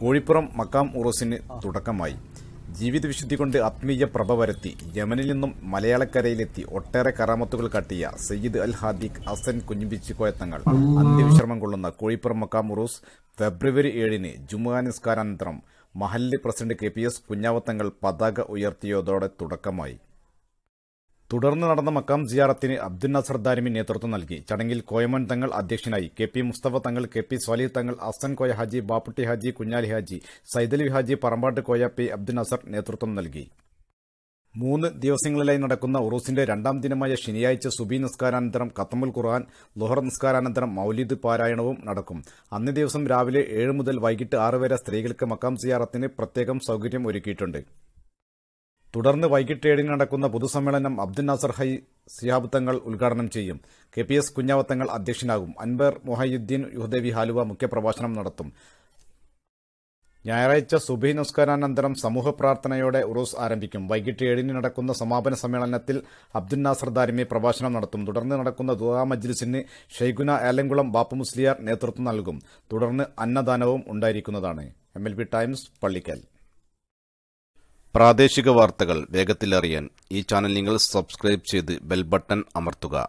കോഴിപ്പുറം മക്കാം ഉറൂസിന് തുടക്കമായി ജീവിതവിശുദ്ധി കൊണ്ട് ആത്മീയ പ്രഭ വരുത്തി യമനിൽ നിന്നും മലയാളക്കരയിലെത്തി ഒട്ടേറെ കറാമത്തുകൾ കാട്ടിയ സയ്യിദ് അൽ ഹാദിഖ് അസൻ കുഞ്ഞുപിച്ചി കോയത്തങ്ങൾ അന്ത്യവിശ്രമം കൊള്ളുന്ന കോഴിപ്പുറം മക്കാം ഉറൂസ് ഫെബ്രുവരി ഏഴിന് ജുമുഅ നിസ്കാരാനന്തരം മഹല്ലി പ്രസിഡന്റ് കെ പി എസ് കുഞ്ഞാവത്തങ്ങൾ പതാക ഉയർത്തിയതോടെ തുടക്കമായി തുടർന്ന് നടന്ന മക്കാം സിയാറത്തിന് അബ്ദുൽ നസർ ദാരിമി നേതൃത്വം നൽകി ചടങ്ങിൽ കോയമൻ തങ്ങൾ അധ്യക്ഷനായി കെ പി മുസ്തഫ തങ്ങൾ K P Swalih Thangal Asan Koya Haji Bapputty Haji Kunhali Haji Saidali Haji Parambatt Koya P Abdul Nasar നേതൃത്വം നൽകി മൂന്ന് ദിവസങ്ങളിലായി നടക്കുന്ന ഉറൂസിന്റെ രണ്ടാം ദിനമായ ശനിയാഴ്ച സുബി നിസ്കാരാനന്തരം കത്തമുൽ ഖുർആൻ ലുഹർ നിസ്കാരാനന്തരം മൗലിദ് പാരായണവും നടക്കും അന്നേ ദിവസം രാവിലെ ഏഴ് മുതൽ വൈകിട്ട് ആറ് വരെ സ്ത്രീകൾക്ക് മക്കാം സിയാറത്തിന് പ്രത്യേകം സൌകര്യം ഒരുക്കിയിട്ടുണ്ട് തുടർന്ന് വൈകിട്ട് ഏഴിന് നടക്കുന്ന പൊതുസമ്മേളനം അബ്ദുൽ നാസർ ഹൈ സിഹാബ് തങ്ങൾ ഉദ്ഘാടനം ചെയ്യും കെ പി എസ് കുഞ്ഞാവത്തങ്ങൾ അധ്യക്ഷനാകും അൻബർ മൊഹയുദ്ദീൻ യുഹദേവി ഹാലുവ മുഖ്യപ്രഭാഷണം നടത്തും ഞായറാഴ്ച സുബി നമസ്കാരാനന്തരം സമൂഹ പ്രാർത്ഥനയോടെ ഉറൂസ് ആരംഭിക്കും വൈകിട്ട് ഏഴിന് നടക്കുന്ന സമാപന സമ്മേളനത്തിൽ അബ്ദുൽ നാസർ ദാരിമി പ്രഭാഷണം നടത്തും തുടർന്ന് നടക്കുന്ന ദുആ മജ്ലിസിന് ഷെയ്ഖുന ഏലംകുളം ബാപ്പു മുസ്ലിയാർ നേതൃത്വം നൽകും തുടർന്ന് അന്നദാനവും ഉണ്ടായിരിക്കുന്നതാണ് എം ടൈംസ് പള്ളിക്കൽ പ്രാദേശിക വാർത്തകൾ വേഗത്തിലറിയാൻ ഈ ചാനൽ നിങ്ങൾ സബ്സ്ക്രൈബ് ചെയ്ത് ബെൽ ബട്ടൺ അമർത്തുക